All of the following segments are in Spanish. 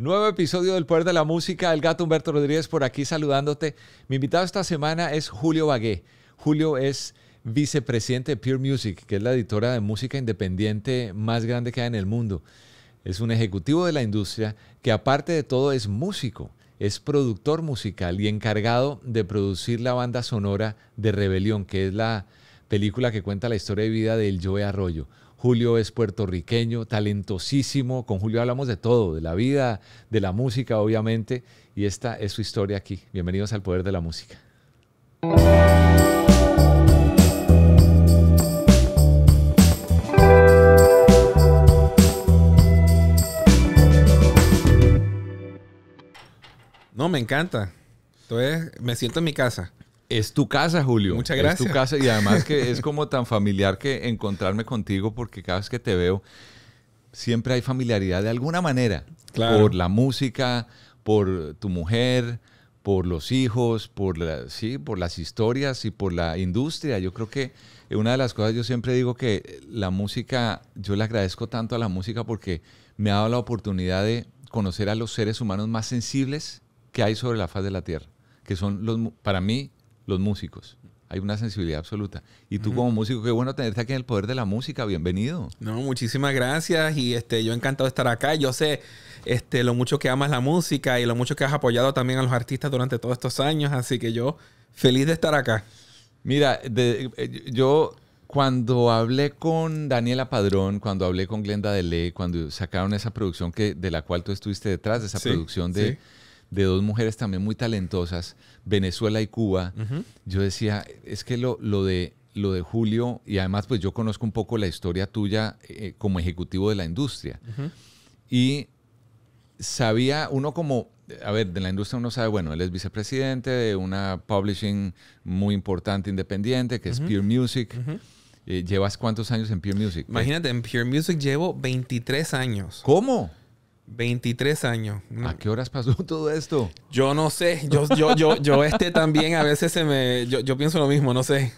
Nuevo episodio del Poder de la Música. El gato Humberto Rodríguez por aquí saludándote. Mi invitado esta semana es Julio Bagué. Julio es vicepresidente de Pure Music, que es la editora de música independiente más grande que hay en el mundo. Es un ejecutivo de la industria que aparte de todo es músico, es productor musical y encargado de producir la banda sonora de Rebelión, que es la película que cuenta la historia de vida del Joe Arroyo. Julio es puertorriqueño, talentosísimo. Con Julio hablamos de todo, de la vida, de la música, obviamente. Y esta es su historia aquí. Bienvenidos al Poder de la Música. No, me encanta. me siento en mi casa. Es tu casa, Julio. Muchas gracias. Es tu casa y además que es como tan familiar que encontrarme contigo porque cada vez que te veo siempre hay familiaridad de alguna manera. Claro. Por la música, por tu mujer, por los hijos, por, sí, por las historias y por la industria. Yo creo que una de las cosas, yo siempre digo que la música, yo le agradezco tanto a la música porque me ha dado la oportunidad de conocer a los seres humanos más sensibles que hay sobre la faz de la Tierra, que son los, para mí los músicos. Hay una sensibilidad absoluta. Y tú como músico, qué bueno tenerte aquí en el poder de la música. Bienvenido. No, muchísimas gracias. Y este, yo encantado de estar acá. Yo sé este, lo mucho que amas la música y lo mucho que has apoyado también a los artistas durante todos estos años. Así que yo feliz de estar acá. Mira, eh, yo cuando hablé con Daniela Padrón, cuando hablé con Glenda Dele, cuando sacaron esa producción que, de la cual tú estuviste detrás, de esa producción de de dos mujeres también muy talentosas, Venezuela y Cuba, yo decía, es que lo, lo, de, lo de Julio, y además pues yo conozco un poco la historia tuya eh, eh, como ejecutivo de la industria, y sabía uno como, a ver, de la industria uno sabe, bueno, él es vicepresidente de una publishing muy importante, independiente, que es Peer Music. Eh, ¿Llevas cuántos años en Pure Music? Imagínate, en Pure Music llevo 23 años. ¿Cómo? 23 años. ¿A qué horas pasó todo esto? Yo no sé. Yo, yo, yo, yo este también a veces se me... Yo, pienso lo mismo, no sé.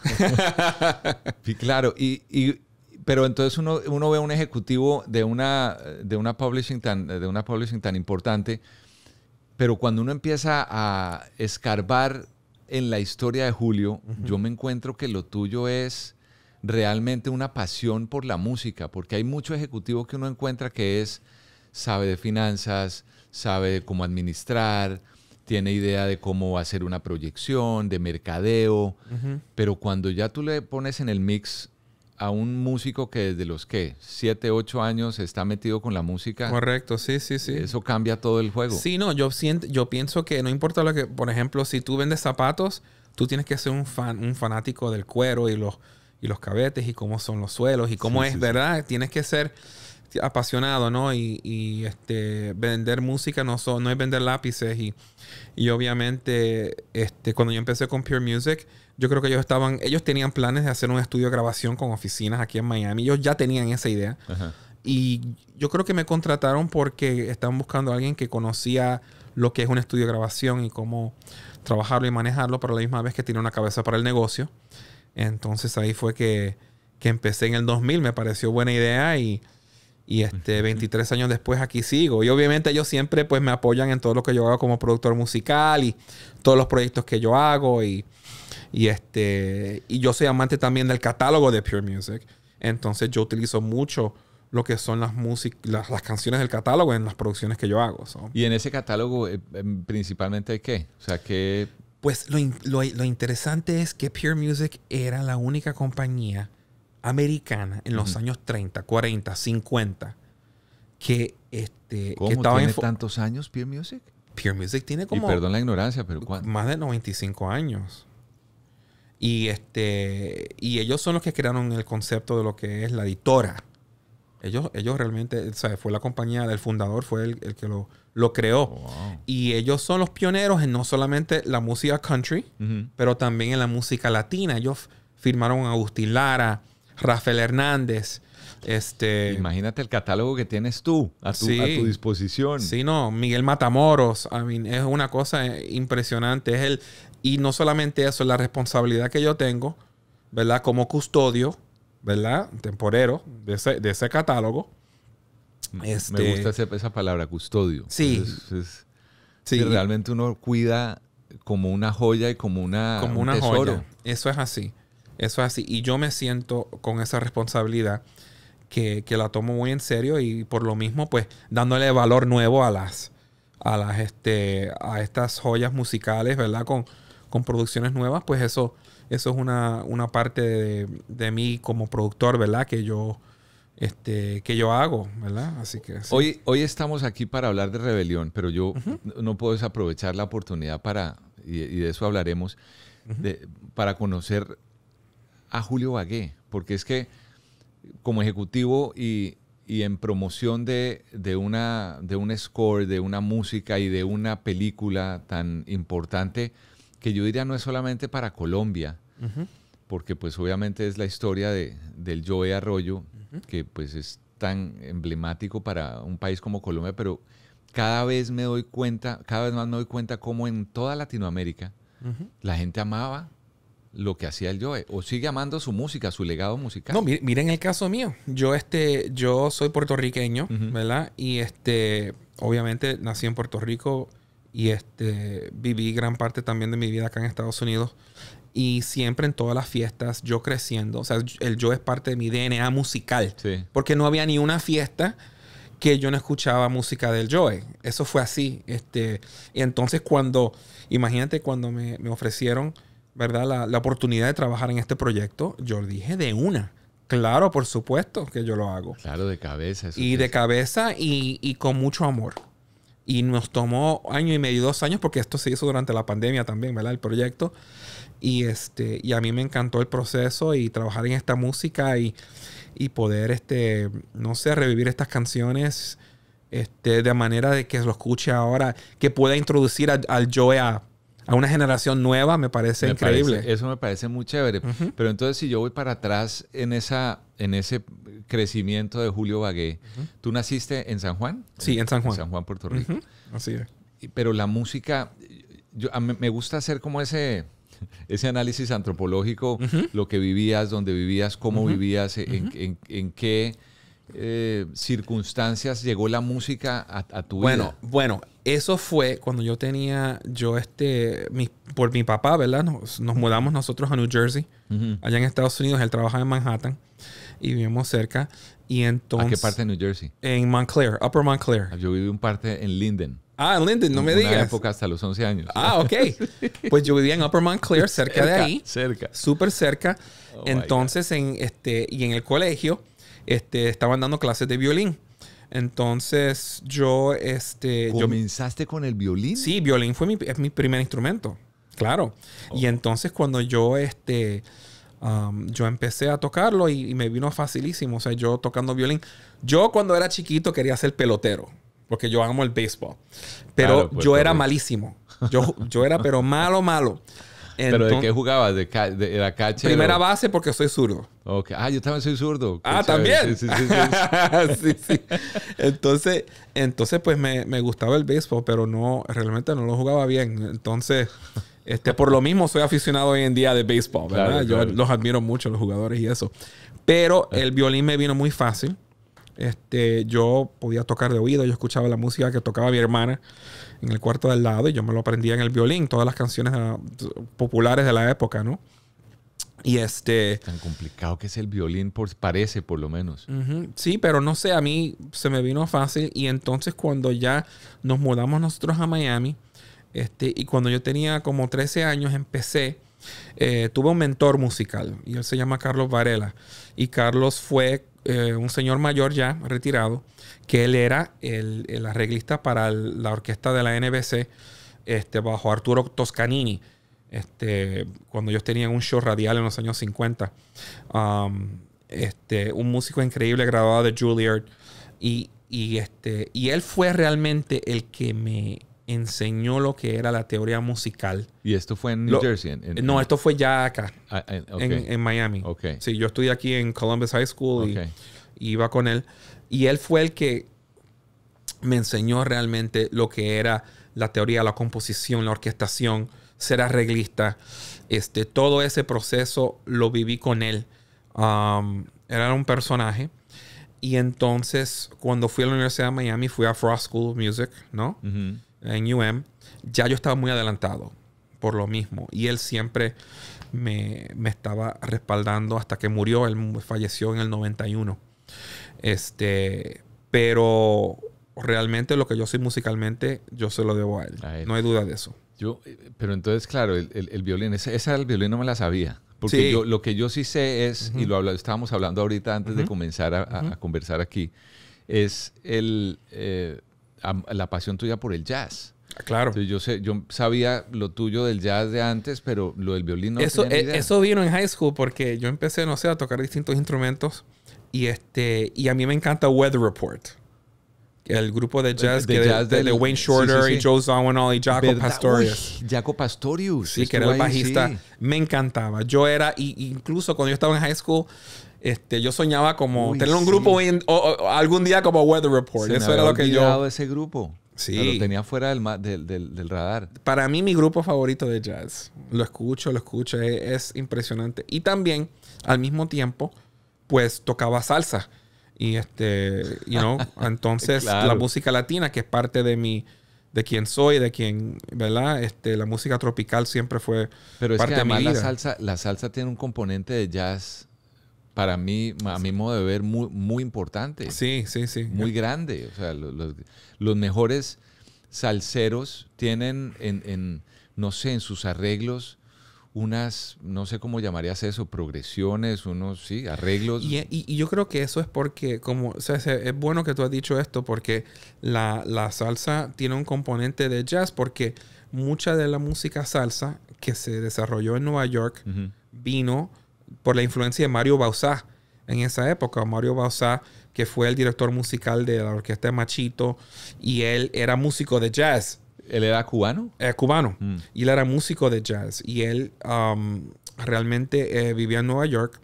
y claro. Y, pero entonces uno, ve a un ejecutivo de una, de, una publishing tan, de una tan importante, pero cuando uno empieza a escarbar en la historia de Julio, yo me encuentro que lo tuyo es realmente una pasión por la música, porque hay mucho ejecutivo que uno encuentra que es sabe de finanzas, sabe de cómo administrar, tiene idea de cómo hacer una proyección, de mercadeo, pero cuando ya tú le pones en el mix a un músico que desde los que 7, ocho años está metido con la música. Correcto, sí, sí, sí. Eso cambia todo el juego. Sí, no, yo yo pienso que no importa lo que, por ejemplo, si tú vendes zapatos, tú tienes que ser un fan un fanático del cuero y los y los cabetes y cómo son los suelos y cómo es, ¿verdad? Tienes que ser apasionado, ¿no? Y, este, vender música no, no es vender lápices. Y, y, obviamente, este, cuando yo empecé con Pure Music, yo creo que ellos estaban, ellos tenían planes de hacer un estudio de grabación con oficinas aquí en Miami. Ellos ya tenían esa idea. Y yo creo que me contrataron porque estaban buscando a alguien que conocía lo que es un estudio de grabación y cómo trabajarlo y manejarlo, pero la misma vez que tiene una cabeza para el negocio. Entonces ahí fue que, que empecé en el 2000, me pareció buena idea y y este, 23 años después aquí sigo. Y obviamente ellos siempre pues me apoyan en todo lo que yo hago como productor musical y todos los proyectos que yo hago. Y, este, y yo soy amante también del catálogo de Pure Music. Entonces yo utilizo mucho lo que son las, las canciones del catálogo en las producciones que yo hago. Y en ese catálogo eh, em, principalmente qué? O sea, que... Pues lo interesante es que Pure Music era la única compañía americana en los años 30, 40, 50 que este Que estaba ¿Tiene en tantos años Peer Music? Peer Music tiene como y perdón la ignorancia, pero Más de 95 años. Y este y ellos son los que crearon el concepto de lo que es la editora. Ellos ellos realmente, o sea, fue la compañía del fundador fue el, que lo, lo creó. Oh, y ellos son los pioneros en no solamente la música country, pero también en la música latina. Ellos firmaron a Agustín Lara, Rafael Hernández. Este, Imagínate el catálogo que tienes tú a tu, disposición. Sí, no, Miguel Matamoros, I mean, es una cosa impresionante. Es el, y no solamente eso, es la responsabilidad que yo tengo, ¿verdad? Como custodio, ¿verdad? Temporero de ese, ese catálogo. Mm, este, me gusta esa, palabra, custodio. Sí. Realmente uno cuida como una joya y como una, como una joya. Eso es así. Eso es así. Y yo me siento con esa responsabilidad que, la tomo muy en serio y por lo mismo, pues, dándole valor nuevo a las, a las, este, a estas joyas musicales, ¿verdad? Con, con producciones nuevas, pues eso, eso es una, una parte de, mí como productor, ¿verdad? Que yo, este, que yo hago, ¿verdad? Así que hoy, hoy estamos aquí para hablar de rebelión, pero yo no puedo desaprovechar la oportunidad para, y, de eso hablaremos, para conocer a Julio Bagué, porque es que como ejecutivo y, en promoción de, una, de un score, de una música y de una película tan importante, que yo diría no es solamente para Colombia, porque pues obviamente es la historia del Joe Arroyo, que pues es tan emblemático para un país como Colombia, pero cada vez me doy cuenta, cada vez más me doy cuenta cómo en toda Latinoamérica la gente amaba lo que hacía el Joe o sigue amando su música, su legado musical. No, miren el caso mío. Yo este yo soy puertorriqueño, ¿verdad? Y este obviamente nací en Puerto Rico y este viví gran parte también de mi vida acá en Estados Unidos y siempre en todas las fiestas yo creciendo, o sea, el Joe es parte de mi DNA musical, porque no había ni una fiesta que yo no escuchaba música del Joe. Eso fue así. Este, y entonces cuando, imagínate cuando me, me ofrecieron ¿verdad? La, la, oportunidad de trabajar en este proyecto, yo dije de una. Claro, por supuesto que yo lo hago. Claro, de cabeza. y de cabeza y, y, con mucho amor. Y nos tomó año y medio, dos años, porque esto se hizo durante la pandemia también, ¿verdad? El proyecto. Y, este, y a mí me encantó el proceso y trabajar en esta música y, y poder, este, no sé, revivir estas canciones este, de manera de que lo escuche ahora, que pueda introducir al, al Joe a a una generación nueva me parece increíble. eso me parece muy chévere. Pero entonces si yo voy para atrás en, esa, en ese crecimiento de Julio Bagué, ¿tú naciste en San Juan? Sí, en San Juan. San Juan, Puerto Rico. Así es. Pero la música, yo, a me gusta hacer como ese, ese análisis antropológico, lo que vivías, dónde vivías, cómo vivías, en, en, en, qué eh, circunstancias llegó la música a, tu bueno, vida? Bueno, eso fue cuando yo tenía, yo este, por mi papá, ¿verdad? Nos, mudamos nosotros a New Jersey, allá en Estados Unidos, él trabaja en Manhattan y vivimos cerca. Y entonces, ¿A qué parte de New Jersey? En Montclair, Upper Montclair. Ah, yo viví un parte en Linden. Ah, en Linden, no me digas. En época hasta los 11 años. Ah, ok. Pues yo vivía en Upper Montclair, cerca, de ahí. Cerca. Súper cerca. Oh, entonces, en este, y en el colegio, este, estaban dando clases de violín. Entonces yo... Este, ¿Comenzaste con el violín? Sí, violín fue mi, es mi primer instrumento, claro. Oh. Y entonces cuando yo... Este, um, yo empecé a tocarlo y, me vino facilísimo. O sea, yo tocando violín. Yo cuando era chiquito quería ser pelotero, porque yo amo el béisbol. Pero pues, yo era malísimo. Yo, yo era, pero malo, malo. ¿Pero de qué jugabas? ¿De, la cache? Primera base porque soy zurdo. Ah, yo también soy zurdo. Ah, también. Sí, sí, sí, entonces, entonces, pues me, gustaba el béisbol, pero no, realmente no lo jugaba bien. Entonces, este, por lo mismo soy aficionado hoy en día de béisbol, ¿verdad? yo los admiro mucho, los jugadores y eso. Pero ah. el violín me vino muy fácil. Este, yo podía tocar de oído, yo escuchaba la música que tocaba mi hermana en el cuarto del lado y yo me lo aprendía en el violín, todas las canciones ah, populares de la época, ¿no? Y este... Tan complicado que es el violín, parece por lo menos. Sí, pero no sé, a mí se me vino fácil y entonces cuando ya nos mudamos nosotros a Miami, este, y cuando yo tenía como 13 años empecé, eh, tuve un mentor musical y él se llama Carlos Varela. Y Carlos fue eh, un señor mayor ya, retirado, que él era el, el arreglista para la orquesta de la NBC este, bajo Arturo Toscanini, este, cuando ellos tenían un show radial en los años 50. Um, este, un músico increíble graduado de Juilliard. Y, este, y él fue realmente el que me enseñó lo que era la teoría musical. ¿Y esto fue en New Jersey? no, esto fue ya acá, ah, en, Miami. Okay. Sí, yo estudié aquí en Columbus High School iba con él. Y él fue el que me enseñó realmente lo que era la teoría, la composición, la orquestación, ser arreglista. Este, todo ese proceso lo viví con él. era un personaje. Y entonces, cuando fui a la Universidad de Miami, fui a Frost School of Music, ¿no? En UM. Ya yo estaba muy adelantado por lo mismo. Y él siempre me, me estaba respaldando hasta que murió. Él falleció en el 91. Este, pero realmente lo que yo soy musicalmente, yo se lo debo a él. No hay duda de eso. Yo, eh, pero entonces, claro, el, el, violín, esa, esa del violín no me la sabía. Porque yo, lo que yo sí sé es, y lo estábamos hablando ahorita antes de comenzar a, conversar aquí, es el, eh, la pasión tuya por el jazz. Ah, claro. yo, sé, yo sabía lo tuyo del jazz de antes, pero lo del violín no eso, eh, Eso vino en high school porque yo empecé, no sé, a tocar distintos instrumentos. Y, este, y a mí me encanta Weather Report. El grupo de jazz, de, Wayne Shorter y Joe Zawinul y Jaco Pastorius. Uy, Jaco Pastorius. Sí, que era el bajista. me encantaba. Yo era, y, incluso cuando yo estaba en high school, este, yo soñaba como tener un grupo algún día como Weather Report. Eso era lo que yo... ese grupo. Sí. Lo tenía fuera del, del, del, radar. Para mí, mi grupo favorito de jazz. Lo escucho, lo escucho, e, es impresionante. Y también, al mismo tiempo, pues tocaba salsa. Y este, you know, entonces la música latina, que es parte de mi, de quien soy, de quien, ¿verdad? Este, la música tropical siempre fue Pero parte es que de mi vida. La salsa, la salsa tiene un componente de jazz para mí, a mi modo de ver, muy, muy importante. Sí, sí, sí. Muy grande. O sea, los, mejores salseros tienen en, no sé, en sus arreglos unas, no sé cómo llamarías eso, progresiones, unos, sí, arreglos. Y, yo creo que eso es porque, como, o sea, es bueno que tú has dicho esto, porque la, salsa tiene un componente de jazz, porque mucha de la música salsa que se desarrolló en Nueva York vino por la influencia de Mario Bausá en esa época. Mario Bausá, que fue el director musical de la orquesta Machito, y él era músico de jazz. ¿Él era cubano? Es eh, cubano. Mm. Y él era músico de jazz. Y él um, realmente eh, vivía en Nueva York.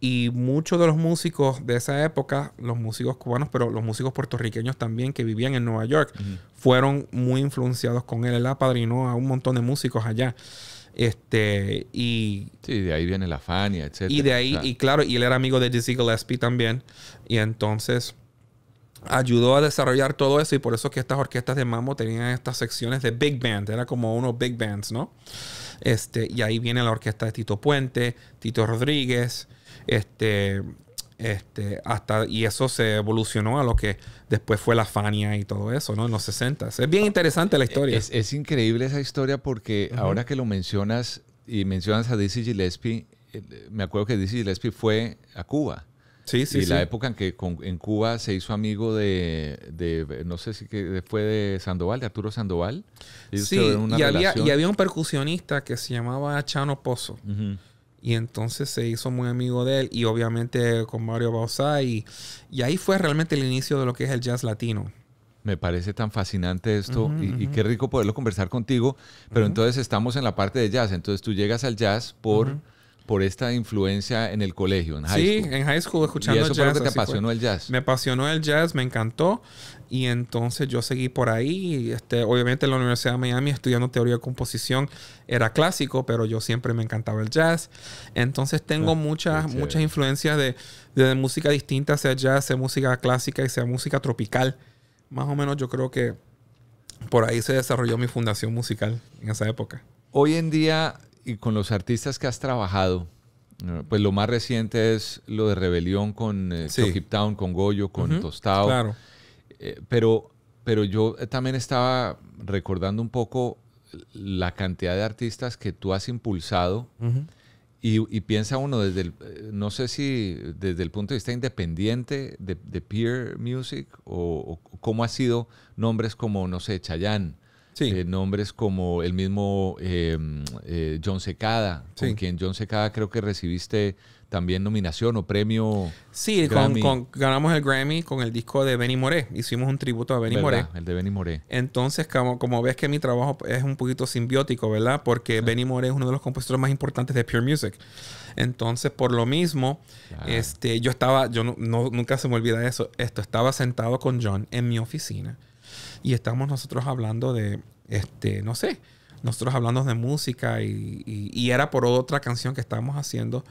Y muchos de los músicos de esa época, los músicos cubanos, pero los músicos puertorriqueños también que vivían en Nueva York, fueron muy influenciados con él. Él apadrinó a un montón de músicos allá. Este, y. Sí, de ahí viene la Fania, etc. Y de ahí, y claro, y él era amigo de Dizzy Gillespie también. Y entonces ayudó a desarrollar todo eso y por eso que estas orquestas de mambo tenían estas secciones de big band, era como unos big bands, ¿no? Este, y ahí viene la orquesta de Tito Puente, Tito Rodríguez, este, este, hasta, y eso se evolucionó a lo que después fue la Fania y todo eso, ¿no? En los 60. Es bien interesante la historia. Es, increíble esa historia porque ahora que lo mencionas y mencionas a Dizzy Gillespie, eh, me acuerdo que Dizzy Gillespie fue a Cuba. Sí, sí. Y la época en que en Cuba se hizo amigo de, no sé si fue de Sandoval, de Arturo Sandoval. sí, y, había, un percusionista que se llamaba Chano Pozo. Y entonces se hizo muy amigo de él y obviamente con Mario Bausá. Y, ahí fue realmente el inicio de lo que es el jazz latino. Me parece tan fascinante esto y, y, qué rico poderlo conversar contigo. Pero entonces estamos en la parte de jazz. Entonces tú llegas al jazz por por esta influencia en el colegio, en high school. en high school escuchando y que te apasionó el jazz. Me apasionó el jazz, me encantó. Y entonces yo seguí por ahí. Este, obviamente en la Universidad de Miami estudiando teoría de composición era clásico, pero yo siempre me encantaba el jazz. Entonces tengo muchas, ah, muchas influencias de, de, música distinta, sea jazz, sea música clásica y sea música tropical. Más o menos yo creo que por ahí se desarrolló mi fundación musical en esa época. Hoy en día y con los artistas que has trabajado, pues lo más reciente es lo de Rebelión con eh, Town, con Goyo, con Tostao. Tostado. Claro. Eh, pero, pero yo eh, también estaba recordando un poco la cantidad de artistas que tú has impulsado. y, piensa uno, desde el, eh, no sé si desde el punto de vista independiente de, peer music o, cómo ha sido nombres como, no sé, Chayanne, eh, nombres como el mismo em, eh, John Secada, con quien John Secada creo que recibiste también nominación o premio. Sí, ganamos el Grammy con el disco de Benny Moré. Hicimos un tributo a Benny Moré. El de Benny Moré. Entonces, como, ves que mi trabajo es un poquito simbiótico, ¿verdad? Porque Benny Moré es uno de los compositores más importantes de Pure Music. Entonces, por lo mismo, este, yo estaba, yo nunca se me olvida eso, esto, estaba sentado con John en mi oficina y estamos nosotros hablando de, este, no sé, nosotros hablando de música y, era por otra canción que estábamos haciendo.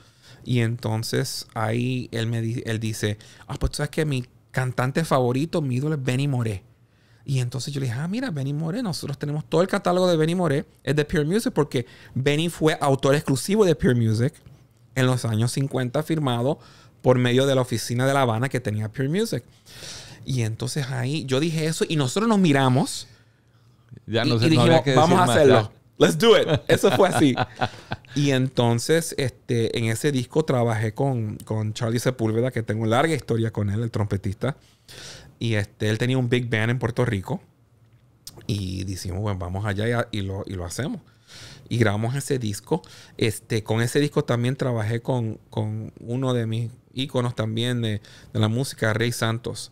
Y entonces ahí él me él dice, ah, pues tú sabes que mi cantante favorito, mi ídolo es Benny Moré. Y entonces yo le dije, ah, mira, Benny Moré, nosotros tenemos todo el catálogo de Benny Moré, es de Pure Music, porque Benny fue autor exclusivo de Pure Music en los años 50, firmado por medio de la oficina de La Habana que tenía Pure Music. Y entonces ahí yo dije eso y nosotros nos miramos. Ya nos y, dijimos, vamos a hacerlo. Let's do it. Eso fue así. y entonces, este, en ese disco trabajé con, con Charlie Sepúlveda, que tengo larga historia con él, el trompetista. Y este, él tenía un big band en Puerto Rico. Y decimos, bueno, vamos allá y, y, lo, y lo hacemos y grabamos ese disco. Este, con ese disco también trabajé con, con uno de mis íconos también de, de, la música, Rey Santos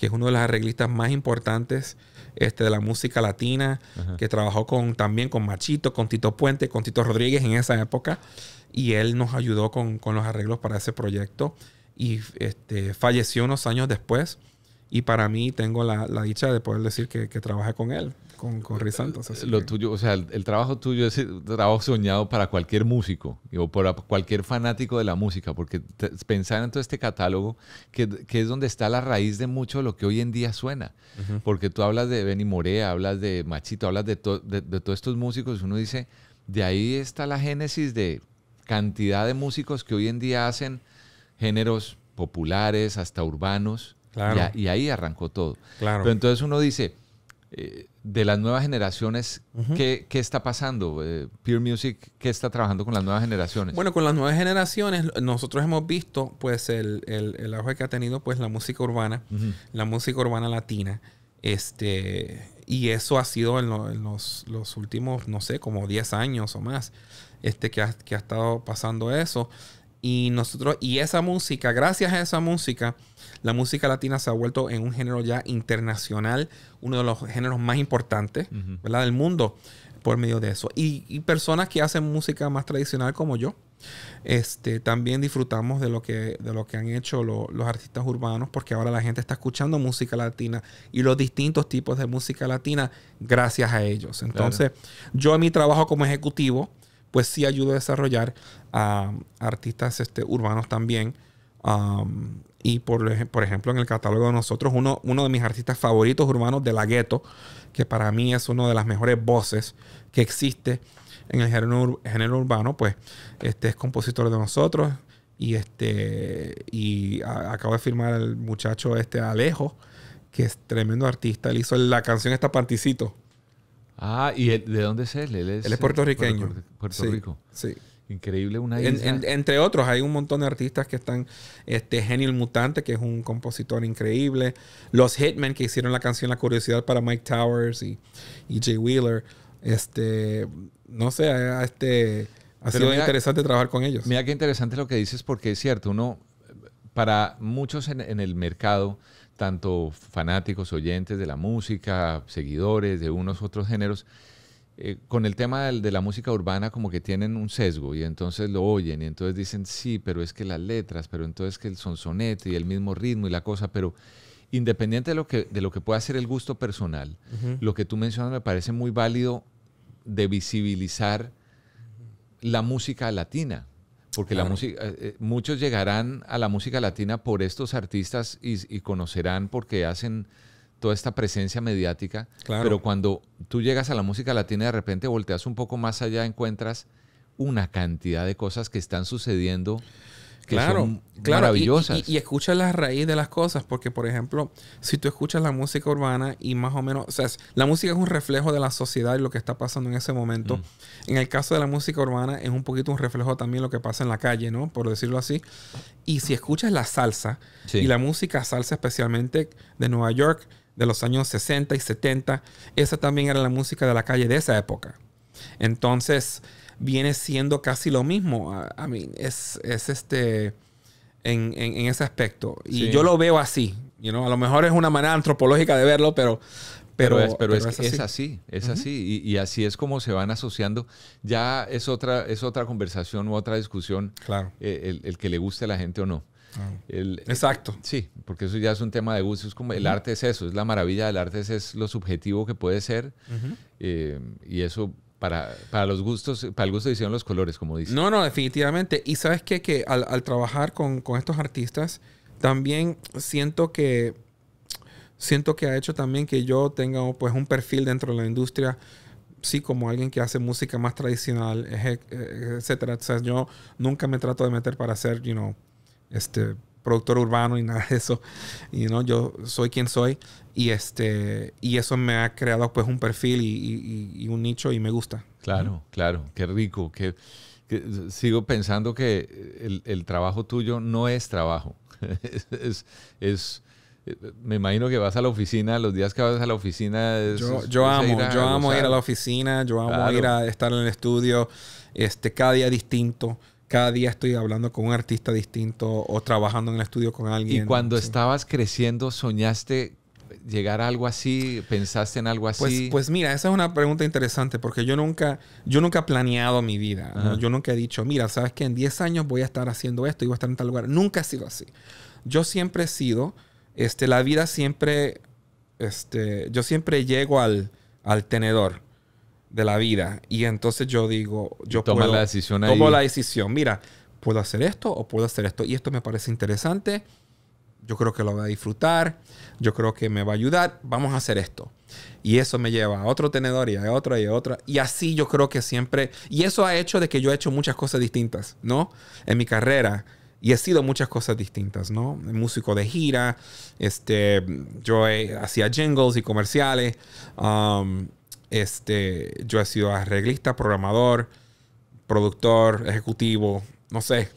que es uno de los arreglistas más importantes este, de la música latina, que trabajó con, también con Machito, con Tito Puente, con Tito Rodríguez en esa época, y él nos ayudó con, los arreglos para ese proyecto, y este, falleció unos años después, y para mí tengo la, dicha de poder decir que, que trabajé con él con, Risantos. lo tuyo, o sea, el, trabajo tuyo es el trabajo soñado para cualquier músico o para cualquier fanático de la música, porque pensar en todo este catálogo, que, es donde está la raíz de mucho de lo que hoy en día suena. Porque tú hablas de Benny Morea, hablas de Machito, hablas de, de, todos estos músicos, uno dice, de ahí está la génesis de cantidad de músicos que hoy en día hacen géneros populares, hasta urbanos. Y, ahí arrancó todo. Pero entonces uno dice, eh, de las nuevas generaciones, ¿qué, está pasando? Eh, Peer Music, ¿qué está trabajando con las nuevas generaciones? Bueno, con las nuevas generaciones, nosotros hemos visto pues el, auge que ha tenido pues la música urbana, la música urbana latina. Este, y eso ha sido en, los, últimos, no sé, como 10 años o más, este, que, ha, que ha estado pasando eso. Y nosotros, y esa música, gracias a esa música, la música latina se ha vuelto en un género ya internacional, uno de los géneros más importantes del mundo por medio de eso. Y, personas que hacen música más tradicional como yo, este, también disfrutamos de lo que, lo que han hecho los artistas urbanos, porque ahora la gente está escuchando música latina y los distintos tipos de música latina gracias a ellos. Entonces, yo en mi trabajo como ejecutivo, pues sí ayudo a desarrollar a artistas este, urbanos también. Y por, por, ejemplo, en el catálogo de nosotros, uno, uno de mis artistas favoritos urbanos de la gueto, que para mí es una de las mejores voces que existe en el género, urbano, pues este es compositor de nosotros. Y este y acabo de firmar el muchacho este Alejo, que es tremendo artista. Él hizo la canción esta Panticito. Ah, ¿y de dónde es él? Él es, puertorriqueño. Puerto, Rico. Sí. Increíble una entre otros, hay un montón de artistas que están. Este Genial Mutante, que es un compositor increíble. Los Hitmen, que hicieron la canción La Curiosidad para Mike Towers y, Jay Wheeler. Este. No sé, este. Ha sido interesante trabajar con ellos. Mira qué interesante lo que dices, porque es cierto, uno. Para muchos en, en el mercado, tanto fanáticos, oyentes de la música, seguidores de unos otros géneros, eh, con el tema de la música urbana como que tienen un sesgo y entonces lo oyen y entonces dicen, sí, pero es que las letras, pero entonces que el sonsonete y el mismo ritmo y la cosa, pero independiente de lo que, de lo que pueda ser el gusto personal, lo que tú mencionas me parece muy válido de visibilizar la música latina. Porque la música, eh, eh, muchos llegarán a la música latina por estos artistas y conocerán porque hacen toda esta presencia mediática, claro. pero cuando tú llegas a la música latina de repente volteas un poco más allá, encuentras una cantidad de cosas que están sucediendo que claro, son maravillosas. Y, y, la raíz de las cosas, porque por ejemplo, si tú escuchas la música urbana y más o menos, o sea, la música es un reflejo de la sociedad y lo que está pasando en ese momento. Mm. En el caso de la música urbana es un poquito un reflejo también de lo que pasa en la calle, ¿no? Por decirlo así. Y si escuchas la salsa y la música salsa especialmente de Nueva York, de los años 60 y 70, esa también era la música de la calle de esa época. Entonces, viene siendo casi lo mismo. A mí, es, este, en, ese aspecto. Y yo lo veo así. You know? A lo mejor es una manera antropológica de verlo, pero... Pero, es, es, así. es, así. y, así es como se van asociando. Ya es otra, es otra conversación u otra discusión claro. Eh, el, el que le guste a la gente o no. Ah. exacto. sí, porque eso ya es un tema de gusto. Es como el arte es eso, es la maravilla del arte, es, es lo subjetivo que puede ser. Eh, y eso para, los gustos, para el gusto hicieron los colores, como dice. No, no, definitivamente. Y sabes qué? que al, trabajar con, con, estos artistas, también siento que siento que ha hecho también que yo tenga pues un perfil dentro de la industria sí, como alguien que hace música más tradicional, eh, etcétera. O sea, yo nunca me trato de meter para hacer, you know, este, productor urbano y nada de eso. Y no, yo soy quien soy. Y este, y eso me ha creado pues un perfil y, un nicho y me gusta. Claro, claro, qué rico. Que sigo pensando que el, trabajo tuyo no es trabajo. es, es, me imagino que vas a la oficina, los días que vas a la oficina. yo, amo, ir a yo amo ir a la oficina, yo amo ir a estar en el estudio, este, cada día distinto cada día estoy hablando con un artista distinto o trabajando en el estudio con alguien. Y cuando estabas creciendo, ¿soñaste llegar a algo así? ¿Pensaste en algo pues, así? Pues, mira, esa es una pregunta interesante porque yo nunca, yo nunca he planeado mi vida. Yo nunca he dicho, mira, sabes que en 10 años voy a estar haciendo esto y voy a estar en tal lugar. Nunca ha sido así. Yo siempre he sido, este, la vida siempre, este, yo siempre llego al, al tenedor de la vida. Y entonces yo digo, yo Toma la decisión ahí. tomo la decisión. Mira, puedo hacer esto o puedo hacer esto. Y esto me parece interesante. Yo creo que lo voy a disfrutar. Yo creo que me va a ayudar. Vamos a hacer esto. Y eso me lleva a otro tenedor y a otra y a otra. Y así yo creo que siempre. Y eso ha hecho de que yo he hecho muchas cosas distintas, ¿no? En mi carrera. Y he sido muchas cosas distintas, ¿no? Músico de gira, este, yo hacía jingles y comerciales. Um, este, yo he sido arreglista, programador, productor, ejecutivo, no sé,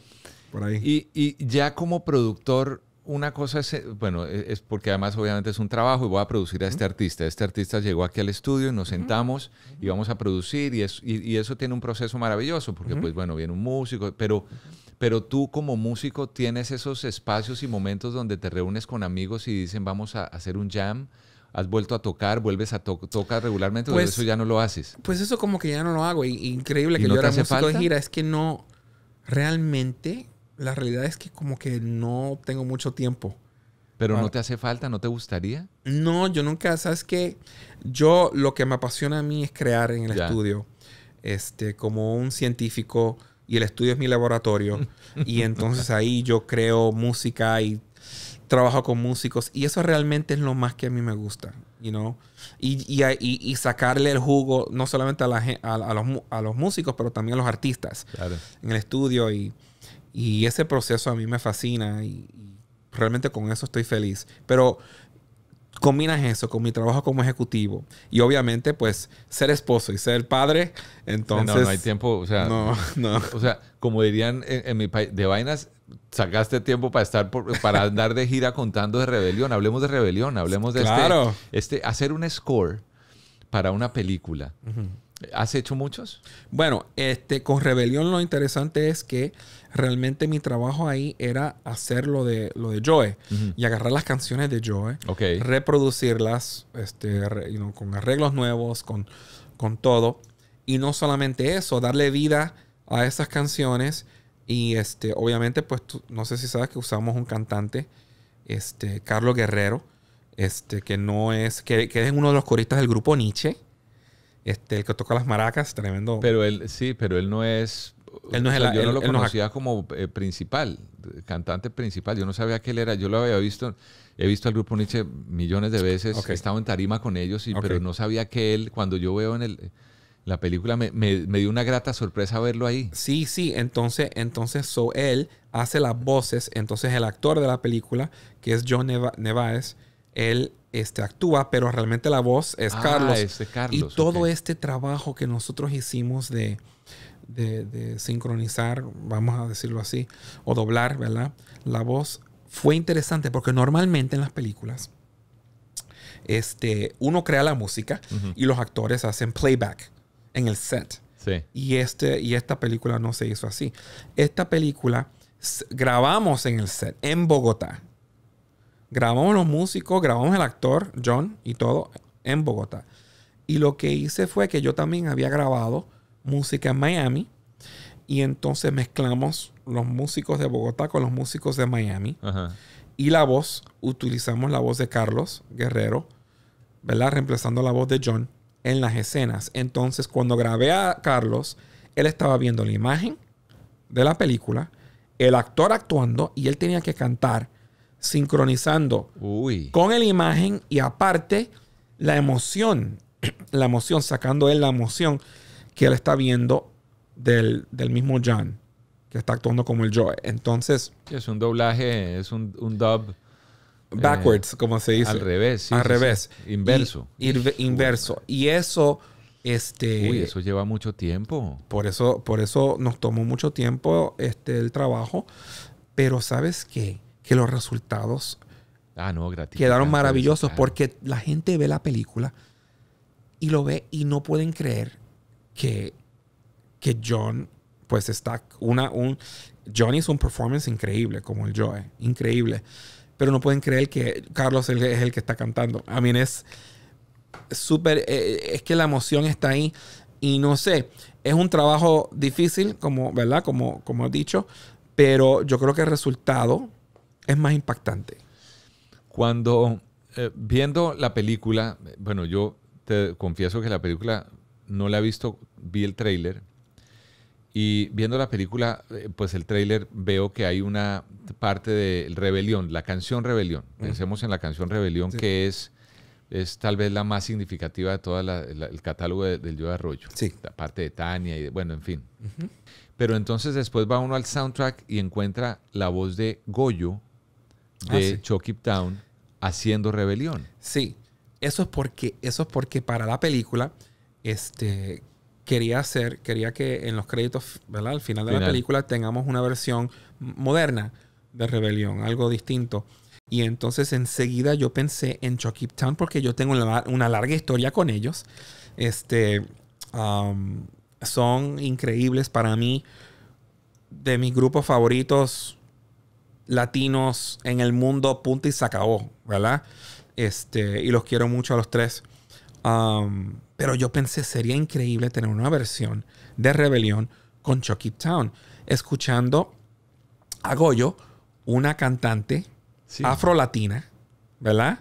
por ahí. Y, y ya como productor, una cosa es, bueno, e, es porque además obviamente es un trabajo y voy a producir a este artista. Este artista llegó aquí al estudio y nos sentamos y vamos a producir y, es, y, y eso tiene un proceso maravilloso porque pues bueno, viene un músico, pero, pero tú como músico tienes esos espacios y momentos donde te reúnes con amigos y dicen vamos a hacer un jam has vuelto a tocar, vuelves a tocar regularmente, o pues, eso ya no lo haces. Pues eso como que ya no lo hago. increíble que no yo ahora músico de gira, es que no, realmente, la realidad es que como que no tengo mucho tiempo. ¿Pero no te hace falta? ¿No te gustaría? No, yo nunca, ¿sabes que Yo, lo que me apasiona a mí es crear en el estudio. Este, como un científico y el estudio es mi laboratorio. y entonces ahí yo creo música y trabajo con músicos y eso realmente es lo más que a mí me gusta, you y, y, y, sacarle el jugo no solamente a, la, los, músicos, pero también a los artistas en el estudio y, ese proceso a mí me fascina y, realmente con eso estoy feliz. Pero combinas eso con mi trabajo como ejecutivo y obviamente pues ser esposo y ser padre, entonces... No, hay tiempo, o sea... No, como dirían en mi país, de vainas sacaste tiempo para estar para andar de gira contando de rebelión. Hablemos de rebelión, hablemos de este, este hacer un score para una película. ¿Has hecho muchos? Bueno, este, con Rebelión lo interesante es que realmente mi trabajo ahí era hacer lo de, lo de Joe y agarrar las canciones de Joe, reproducirlas este, con arreglos nuevos, con, con todo. Y no solamente eso, darle vida a esas canciones y este, obviamente, pues no sé si sabes que usamos un cantante, este, Carlos Guerrero, este, que no es, que, que es uno de los coristas del grupo Nietzsche, este, que toca las maracas, tremendo. Pero él, sí, pero él no es él no es yo no lo conocía como eh, principal, cantante principal. Yo no sabía que él era. Yo lo había visto, he visto al grupo Nietzsche millones de veces. He estado en tarima con ellos, y, pero no sabía que él, cuando yo veo en el. La película me, dio una grata sorpresa verlo ahí. Sí, sí, entonces, entonces él hace las voces, entonces el actor de la película, que es John Neváez, él este, actúa, pero realmente la voz es ah, Carlos. Y todo este trabajo que nosotros hicimos de, sincronizar, vamos a decirlo así, o doblar, ¿verdad? La voz fue interesante porque normalmente en las películas, este, uno crea la música y los actores hacen playback en el set. Sí. Y, este, y esta película no se hizo así. Esta película grabamos en el set, en Bogotá. Grabamos los músicos, grabamos el actor, John, y todo en Bogotá. Y lo que hice fue que yo también había grabado música en Miami. Y entonces mezclamos los músicos de Bogotá con los músicos de Miami. Y la voz, utilizamos la voz de Carlos Guerrero, ¿verdad? Reemplazando la voz de John en las escenas. Entonces, cuando grabé a Carlos, él estaba viendo la imagen de la película, el actor actuando y él tenía que cantar sincronizando con la imagen y aparte la emoción, la emoción, sacando él la emoción que él está viendo del, mismo Jan que está actuando como el Joe. Entonces... Es un doblaje, es un, un dub eh, backwards, como se dice. Al revés. al revés. inverso. ir, inverso. Y eso... Este, Uy, eso lleva mucho tiempo. Por eso, por eso nos tomó mucho tiempo este, el trabajo. Pero ¿sabes qué? Que los resultados ah, no, quedaron maravillosos porque la gente ve la película y lo ve y no pueden creer que, que John, pues está una, un... John hizo un performance increíble como el Joe, increíble pero no pueden creer que Carlos es el que está cantando. A mí es súper, eh, es que la emoción está ahí y no sé, es un trabajo difícil, como, ¿verdad? Como, como he dicho, pero yo creo que el resultado es más impactante. Cuando eh, viendo la película, bueno, yo te confieso que la película no la he visto, vi el trailer. Y viendo la película, eh, pues el tráiler, veo que hay una parte de Rebelión, la canción Rebelión. Pensemos en la canción Rebelión, que es, es tal vez la más significativa de todo el catálogo del Yo de Arroyo. Sí. La parte de Tania y, bueno, en fin. Pero entonces después va uno al soundtrack y encuentra la voz de Goyo ah, de Chucky Town haciendo Rebelión. Sí, eso es porque, eso es porque para la película, este, quería hacer, quería que en los créditos, ¿verdad? Al final de la película tengamos una versión moderna de Rebelión, algo distinto. Y entonces enseguida yo pensé en Chucky Town porque yo tengo una, larga historia con ellos. Este, um, son increíbles para mí, de mis grupos favoritos latinos en el mundo, punto y se acabó, ¿verdad? Este, y los quiero mucho a los tres. Um, pero yo pensé, sería increíble tener una versión de Rebelión con Chucky Town, escuchando a Goyo, una cantante afro latina, ¿verdad?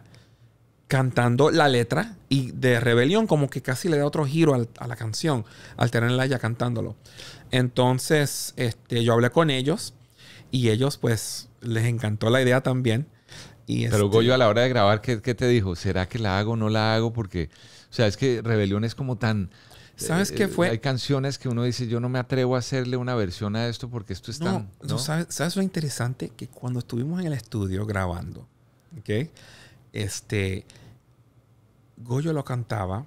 Cantando la letra y de Rebelión como que casi le da otro giro a la canción al tenerla ya cantándolo. Entonces, este, yo hablé con ellos y ellos pues les encantó la idea también. Pero este Goyo a la hora de grabar, ¿qué, te dijo? ¿Será que la hago o no la hago? Porque, o sea, es que Rebelión es como tan... ¿Sabes qué eh, fue? Hay canciones que uno dice, yo no me atrevo a hacerle una versión a esto porque esto es no, tan... ¿sabes, ¿Sabes lo interesante? Que cuando estuvimos en el estudio grabando, ¿ok? Este, Goyo lo cantaba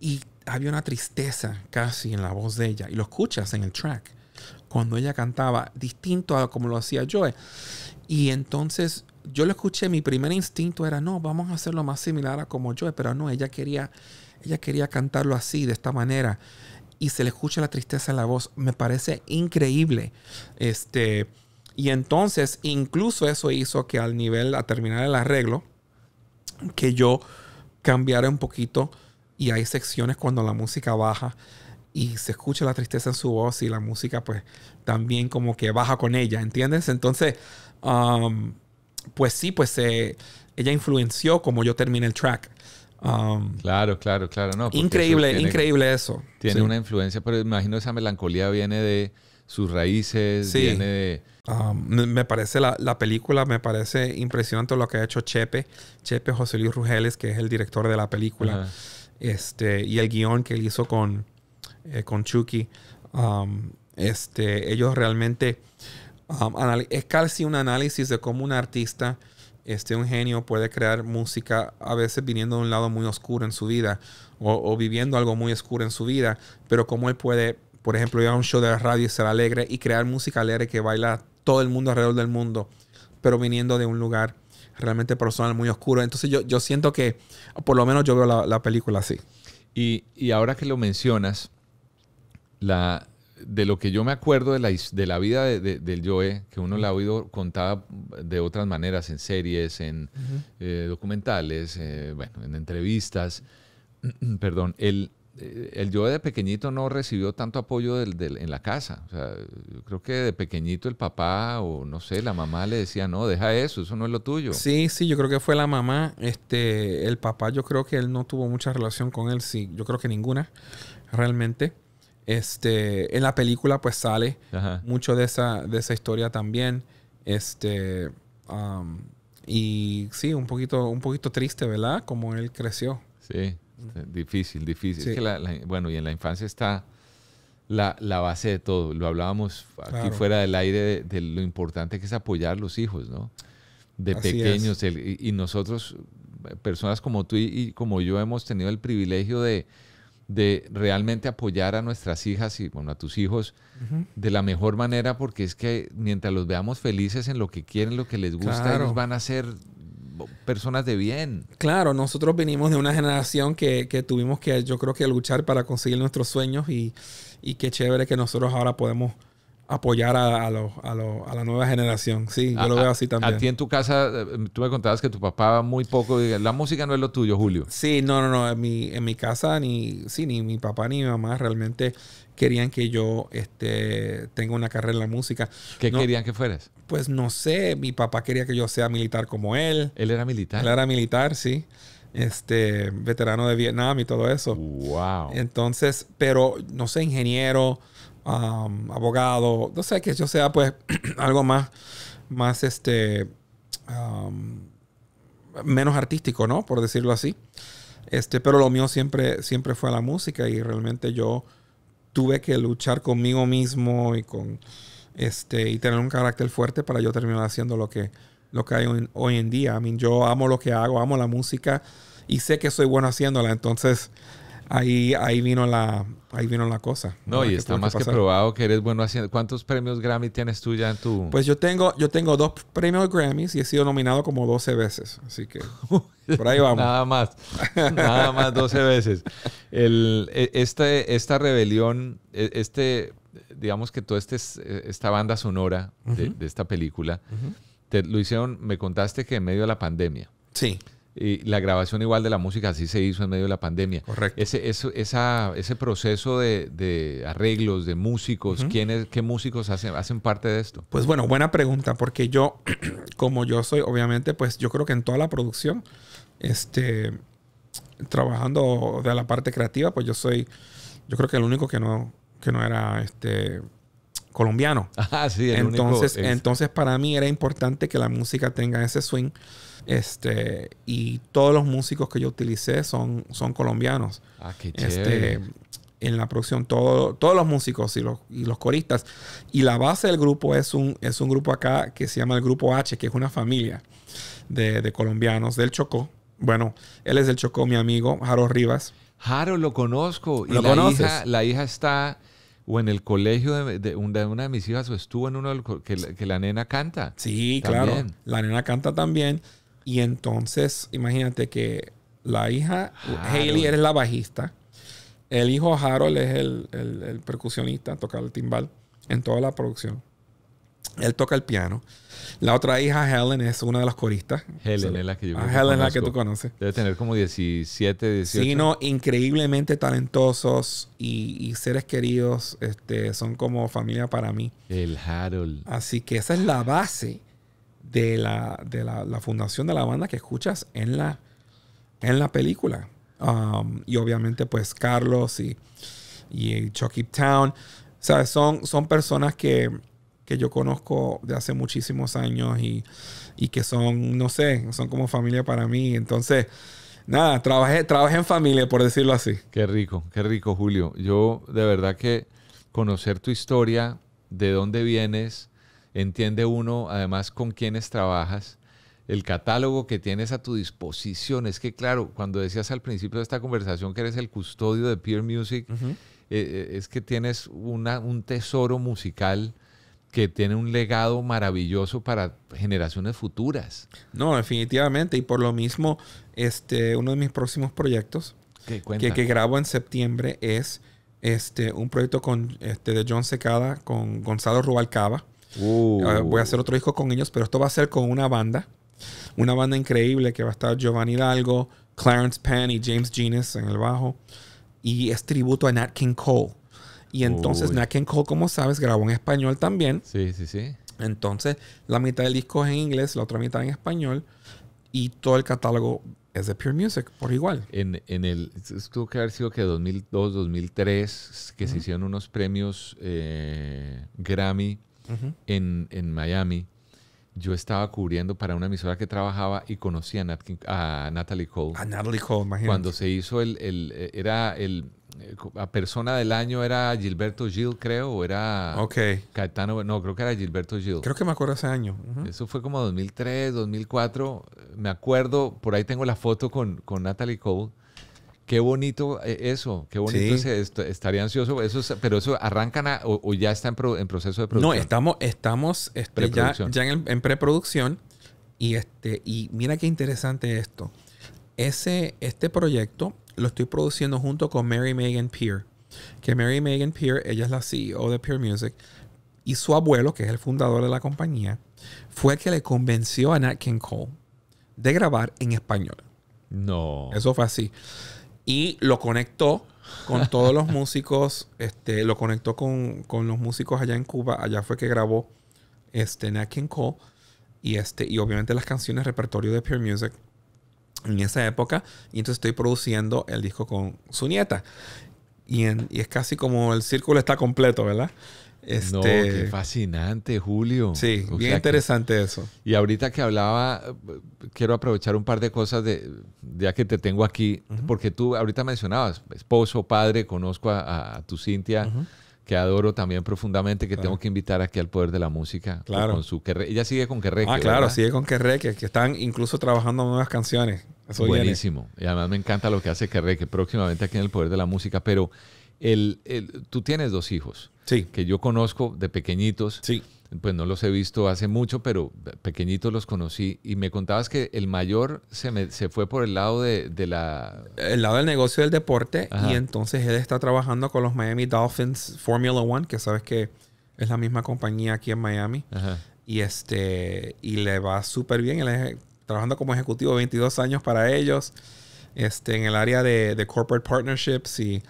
y había una tristeza casi en la voz de ella. Y lo escuchas en el track. Cuando ella cantaba, distinto a como lo hacía Joe. Y entonces yo lo escuché, mi primer instinto era, no, vamos a hacerlo más similar a como yo, pero no, ella quería, ella quería cantarlo así, de esta manera. Y se le escucha la tristeza en la voz. Me parece increíble. Este, y entonces, incluso eso hizo que al nivel, a terminar el arreglo, que yo cambiara un poquito. Y hay secciones cuando la música baja y se escucha la tristeza en su voz y la música pues también como que baja con ella, ¿entiendes? Entonces, um, pues sí, pues eh, ella influenció como yo terminé el track. Um, claro, claro, claro. No, increíble, increíble eso. Tiene una influencia, pero imagino esa melancolía viene de sus raíces, sí. viene de... Um, me, parece la, película, me parece impresionante lo que ha hecho Chepe, Chepe José Luis Rugeles, que es el director de la película, este, y el guión que él hizo con, eh, con Chucky. Um, este, ellos realmente Um, es casi un análisis de cómo un artista, este, un genio, puede crear música a veces viniendo de un lado muy oscuro en su vida o, viviendo algo muy oscuro en su vida, pero cómo él puede, por ejemplo, ir a un show de radio y ser alegre y crear música alegre que baila todo el mundo alrededor del mundo, pero viniendo de un lugar realmente personal muy oscuro. Entonces yo, siento que, por lo menos yo veo la, película así. Y, y ahora que lo mencionas, la, de lo que yo me acuerdo de la, de la vida de, del Joe, que uno la ha oído contada de otras maneras, en series, en eh, documentales, eh, bueno, en entrevistas, perdón, el, eh, el Joe de pequeñito no recibió tanto apoyo en la casa. yo creo que de pequeñito el papá o no sé, la mamá le decía, no, deja eso, eso no es lo tuyo. Sí, sí, yo creo que fue la mamá. Este, el papá, yo creo que él no tuvo mucha relación con él, sí, yo creo que ninguna, realmente. Este, en la película pues sale mucho de esa, de esa historia también. Este, um, y sí, un poquito, un poquito triste, ¿verdad? Como él creció. Sí, este, difícil, difícil. bueno, y en la infancia está la, base de todo. Lo hablábamos aquí fuera del aire de, lo importante que es apoyar a los hijos, ¿no? De pequeños. y, nosotros, eh, personas como tú y como yo, hemos tenido el privilegio de de realmente apoyar a nuestras hijas y bueno, a tus hijos de la mejor manera, porque es que mientras los veamos felices en lo que quieren, lo que les gusta, van a ser personas de bien. Claro, nosotros venimos de una generación que, tuvimos que, yo creo que luchar para conseguir nuestros sueños y, y qué chévere que nosotros ahora podemos apoyar a, a, a, la nueva generación. Sí, yo lo veo así también. A ti en tu casa, eh, tú me contabas que tu papá muy poco, la música no es lo tuyo, Julio. Sí, no, no, no, en mi, en mi casa ni, sí, ni mi papá ni mi mamá realmente querían que yo este, tenga una carrera en la música. ¿Qué querían que fueras? Pues no sé, mi papá quería que yo sea militar como él. ¿Él era militar? Él era militar, sí este, veterano de Vietnam y todo eso. Wow. Entonces, pero no sé, ingeniero, abogado, no sé, que yo sea pues algo más, más este, menos artístico, ¿no? Por decirlo así. Este, pero lo mío siempre, siempre fue la música y realmente yo tuve que luchar conmigo mismo y con este y tener un carácter fuerte para yo terminar haciendo lo que lo que hay hoy, en día. I mean, yo amo lo que hago, amo la música y sé que soy bueno haciéndola, entonces ahí, vino la, ahí vino la cosa. No, y está más que, probado que eres bueno haciendo. ¿Cuántos premios Grammy tienes tú ya en tu? Pues yo tengo, yo tengo dos premios Grammys y he sido nominado como 12 veces. Así que por ahí vamos. nada más. Nada más 12 veces. El, e, este, esta rebelión, e, este, digamos que toda este, esta banda sonora de, esta película, te, lo hicieron, me contaste que en medio de la pandemia. Sí. Y la grabación igual de la música así se hizo en medio de la pandemia. Correcto. Ese, ese proceso de, de, arreglos, de músicos, ¿qué músicos hacen, hacen parte de esto? Pues bueno, buena pregunta, porque yo, como yo soy, obviamente, pues yo creo que en toda la producción, este, trabajando de la parte creativa, pues yo soy, yo creo que el único que no, que no era este colombiano. Ah, sí, el entonces, único entonces para mí era importante que la música tenga ese swing este, y todos los músicos que yo utilicé son, son colombianos. Ah, qué este, chévere. en la producción, todo, todos los músicos y los, los, coristas. Y la base del grupo es un, es un grupo acá que se llama el Grupo H, que es una familia de, colombianos del Chocó. Bueno, él es del Chocó, mi amigo, Jaro Rivas. Jaro, lo conozco. la Hija, está o en el colegio de, una de mis hijas o estuvo en uno que, la nena canta. Sí, claro. La nena canta también. Y entonces, imagínate que la hija, Haley, es la bajista. El hijo Harold es el, el, percusionista, toca el timbal en toda la producción. Él toca el piano. La otra hija, Helen, es una de las coristas. Helen es la que yo ah, Helen es la que tú conoces. Debe tener como 17, 18. Sí, no, increíblemente talentosos y, seres queridos. Este, son como familia para mí. El Harold. Así que esa es la base de, la, fundación de la banda que escuchas en la, en la película. Um, y obviamente, pues Carlos y, y Chucky Town. O son, son personas que, yo conozco de hace muchísimos años y, que son, no sé, son como familia para mí. Entonces, nada, trabajé, trabajé en familia, por decirlo así. Qué rico, qué rico, Julio. Yo, de verdad que conocer tu historia, de dónde vienes, entiende uno además con quienes trabajas, el catálogo que tienes a tu disposición. Es que, claro, cuando decías al principio de esta conversación que eres el custodio de Peer Music, eh, eh, es que tienes una, un tesoro musical que tiene un legado maravilloso para generaciones futuras. No, definitivamente. Y por lo mismo, este, uno de mis próximos proyectos que, que, grabo en septiembre es este, un proyecto con, este, de John Secada con Gonzalo Rubalcaba Uh. Ah, voy a hacer otro disco con ellos, pero esto va a ser con una banda. Una banda increíble que va a estar Giovanni Hidalgo, Clarence Penn y James Genes en el bajo. Y es tributo a Nat King Cole. Y entonces Nat King Cole, como sabes, grabó en español también. Sí, sí, sí. Entonces, la mitad del disco es en inglés, la otra mitad en español. Y todo el catálogo es de Pure Music, por igual. En, en el, tuvo que haber sido que 2002, 2003, que se hicieron unos premios eh, Grammy en, Miami, yo estaba cubriendo para una emisora que trabajaba y conocí a, Natalie Cole. A Natalie Cole, imagínate. Cuando se hizo el, era el, la persona del año era Gilberto Gil, creo, o era Ok. Caetano, no, creo que era Gilberto Gil. Creo que me acuerdo ese año. Eso fue como 2003, 2004, me acuerdo, por ahí tengo la foto con, con Natalie Cole Qué bonito eh, eso, qué bonito. estaría ansioso, eso pero eso arrancan o, ya está en, proceso de producción. No, estamos, estamos este, ya, en, preproducción y, este, y mira qué interesante esto. Ese, este proyecto lo estoy produciendo junto con Mary Megan Peer, que Mary Megan Peer, ella es la CEO de Peer Music, y su abuelo, que es el fundador de la compañía, fue el que le convenció a Nat King Cole de grabar en español. No. Eso fue así y lo conectó con todos los músicos, este, lo conectó con, los músicos allá en Cuba, allá fue que grabó este, Nat King y, este, y obviamente las canciones repertorio de Pure Music en esa época y entonces estoy produciendo el disco con su nieta y, y es casi como el círculo está completo, ¿verdad? Este... No, qué este, fascinante, Julio. Sí, bien interesante eso. Y ahorita que hablaba, quiero aprovechar un par de cosas de, ya que te tengo aquí, porque tú ahorita mencionabas, esposo, padre, conozco a, tu Cintia. que adoro también profundamente, que tengo que invitar aquí al Poder de la Música. Claro. Con su Ella sigue con Querreque. Ah, claro, sigue con Querreque, que están incluso trabajando nuevas canciones. Buenísimo. Y además me encanta lo que hace Querreque, próximamente aquí en el Poder de la Música. Pero el, tú tienes dos hijos que yo conozco de pequeñitos. Pues no los he visto hace mucho, pero pequeñitos los conocí. Y me contabas que el mayor se, se fue por el lado de, la... El lado del negocio del deporte. Y entonces él está trabajando con los Miami Dolphins Formula One, que sabes que es la misma compañía aquí en Miami. Y, este, y le va súper bien. Él es trabajando como ejecutivo 22 años para ellos. Este, en el área de, de corporate partnerships y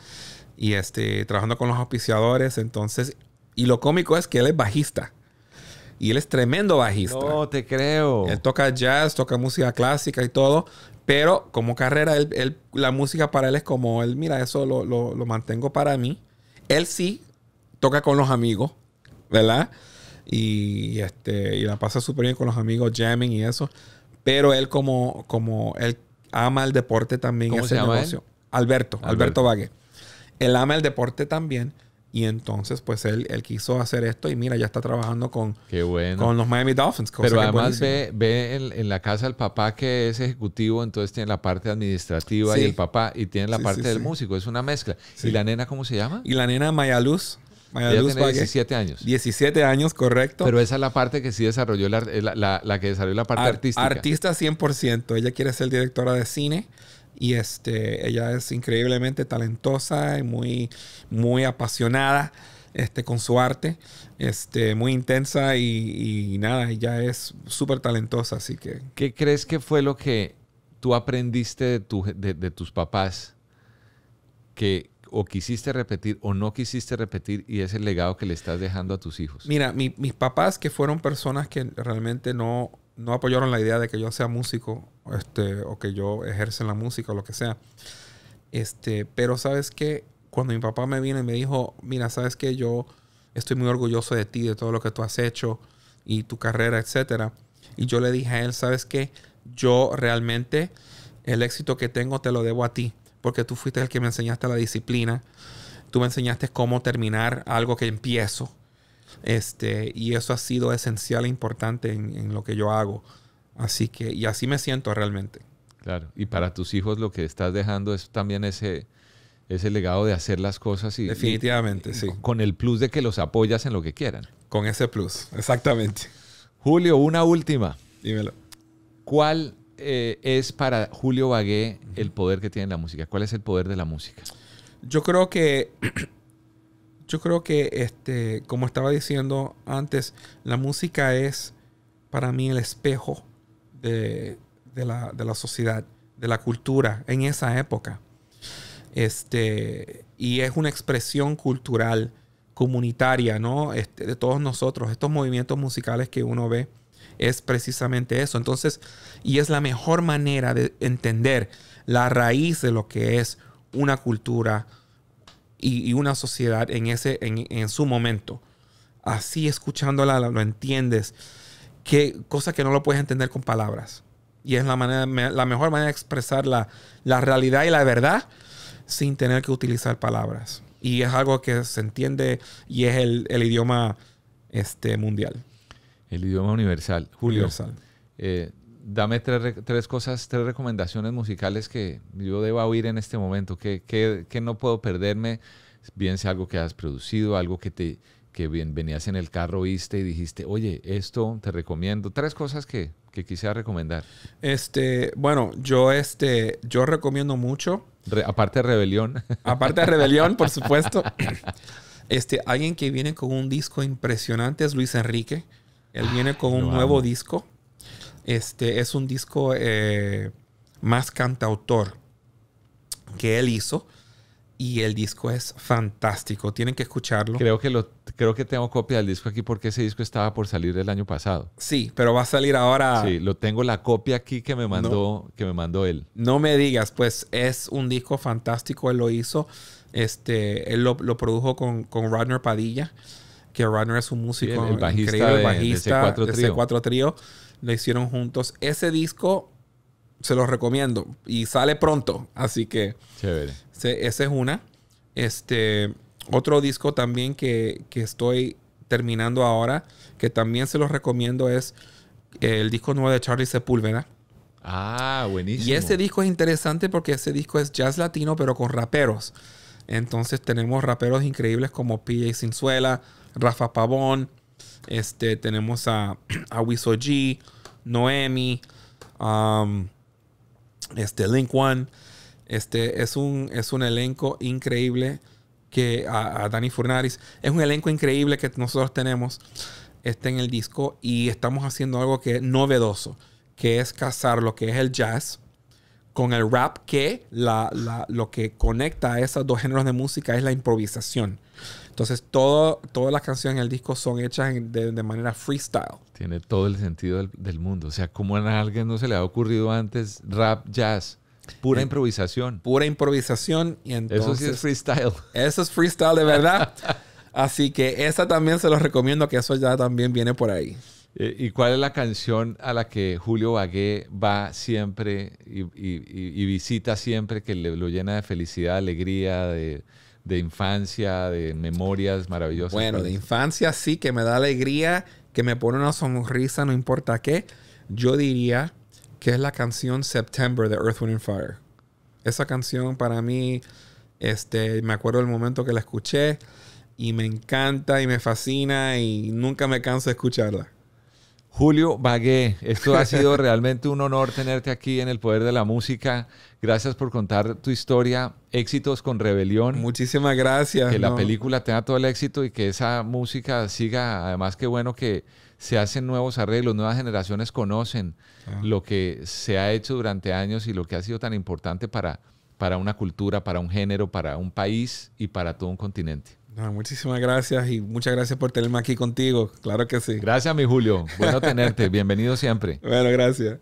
y este, trabajando con los auspiciadores. Entonces, y lo cómico es que él es bajista. Y él es tremendo bajista. No te creo. Él toca jazz, toca música clásica y todo. Pero como carrera, él, la música para él es como, él, mira, eso lo, mantengo para mí. Él sí toca con los amigos, ¿verdad? Y, este, y la pasa súper bien con los amigos, jamming y eso. Pero él como, como él ama el deporte también, ¿Cómo se Alberto, Alberto, Alberto Vague. Él ama el deporte también. Y entonces, pues él, él quiso hacer esto y mira, ya está trabajando con, los Miami Dolphins. Pero además ve, en, la casa el papá que es ejecutivo, entonces tiene la parte administrativa y el papá y tiene la parte del músico. Es una mezcla. ¿Y la nena cómo se llama? Y la nena Maya Luz. Maya Luz tiene 17 años. 17 años, correcto. Pero esa es la parte que sí desarrolló, la, eh, que desarrolló la parte artística. Artista 100%. Ella quiere ser directora de cine. Y este, ella es increíblemente talentosa y muy, muy apasionada este, con su arte, este, muy intensa y, nada, ella es súper talentosa, así que... ¿Qué crees que fue lo que tú aprendiste de, tus papás que, o quisiste repetir o no quisiste repetir y es el legado que le estás dejando a tus hijos? Mira, mis papás que fueron personas que realmente no no apoyaron la idea de que yo sea músico este, o que yo ejerza la música o lo que sea. Este, pero sabes que cuando mi papá me vino y me dijo, mira, sabes que yo estoy muy orgulloso de ti, de todo lo que tú has hecho y tu carrera, etcétera. Y yo le dije a él, sabes que yo realmente el éxito que tengo te lo debo a ti, porque tú fuiste el que me enseñaste la disciplina, tú me enseñaste cómo terminar algo que empiezo este, y eso ha sido esencial e importante en, lo que yo hago. Así que, y así me siento realmente. Claro, y para tus hijos lo que estás dejando es también ese, ese legado de hacer las cosas y... Definitivamente, sí. Con el plus de que los apoyas en lo que quieran. Con ese plus, exactamente. Julio, una última. Dímelo. ¿Cuál eh, es para Julio Bagué el poder que tiene la música? ¿Cuál es el poder de la música? Yo creo que yo creo que, este, como estaba diciendo antes, la música es para mí el espejo de, la, sociedad, de la cultura en esa época. Este, y es una expresión cultural, comunitaria, ¿no? Este, de todos nosotros. Estos movimientos musicales que uno ve es precisamente eso. Entonces, y es la mejor manera de entender la raíz de lo que es una cultura y, una sociedad en, ese, en, su momento. Así escuchándola lo entiendes. Que, cosa que no lo puedes entender con palabras. Y es la, manera, la mejor manera de expresar la, la realidad y la verdad sin tener que utilizar palabras. Y es algo que se entiende y es el, el idioma este, mundial. El idioma universal. Julio, universal. Eh, dame tres, cosas, tres recomendaciones musicales que yo deba oír en este momento, que, no puedo perderme, bien sea algo que has producido, algo que te bien, venías en el carro, oíste y dijiste, oye, esto te recomiendo. Tres cosas que, quisiera recomendar. Este, bueno, yo este, yo recomiendo mucho. aparte de Rebelión. Aparte de Rebelión, por supuesto. Este, alguien que viene con un disco impresionante es Luis Enrique. Él viene con un nuevo disco este es un disco eh, más cantautor que él hizo. Y el disco es fantástico. Tienen que escucharlo. Creo que, lo, creo que tengo copia del disco aquí porque ese disco estaba por salir el año pasado. Sí, pero va a salir ahora. Sí, lo tengo la copia aquí que me mandó, que me mandó él. No me digas, pues es un disco fantástico. Él lo hizo. Este, él lo, produjo con, con Rodner Padilla, que Rodner es un músico sí, el, el bajista de, bajista de C4 Trío lo hicieron juntos. Ese disco se los recomiendo y sale pronto, así que Chévere. es una. Este otro disco también que, que, estoy terminando ahora, que también se los recomiendo es el disco nuevo de Charlie Sepúlveda. Ah, buenísimo. Y ese disco es interesante porque ese disco es jazz latino pero con raperos. Entonces tenemos raperos increíbles como PJ Sinzuela... Rafa Pavón, este, tenemos a, a Wiso G, Noemi, um, este, Link One. Este, es, un, es un elenco increíble que a, Dani Furnaris. Es un elenco increíble que nosotros tenemos este, en el disco y estamos haciendo algo que es novedoso, que es casar lo que es el jazz con el rap que la, la, lo que conecta a esos dos géneros de música es la improvisación. Entonces, todo, todas las canciones en el disco son hechas de, manera freestyle. Tiene todo el sentido del, mundo. O sea, como a alguien no se le ha ocurrido antes rap, jazz. Pura improvisación. Pura improvisación. Y entonces, eso sí es freestyle. Eso es freestyle de verdad. Así que esa también se los recomiendo, que eso ya también viene por ahí. Eh, ¿Y cuál es la canción a la que Julio Bagué va siempre y, visita siempre, que lo llena de felicidad, alegría, de, de infancia, de memorias maravillosas. Bueno, de infancia sí, que me da alegría, que me pone una sonrisa, no importa qué. Yo diría que es la canción September de Earth, Wind and Fire. Esa canción para mí, este, me acuerdo del momento que la escuché y me encanta y me fascina y nunca me canso de escucharla. Julio Bagué, esto ha sido realmente un honor tenerte aquí en el Poder de la Música. Gracias por contar tu historia, éxitos con Rebelión. Muchísimas gracias. Que la película tenga todo el éxito y que esa música siga. Además, qué bueno que se hacen nuevos arreglos, nuevas generaciones conocen ah. lo que se ha hecho durante años y lo que ha sido tan importante para, para una cultura, para un género, para un país y para todo un continente muchísimas gracias y muchas gracias por tenerme aquí contigo. Claro que sí. Gracias, mi Julio. Bueno tenerte. Bienvenido siempre. Bueno, gracias.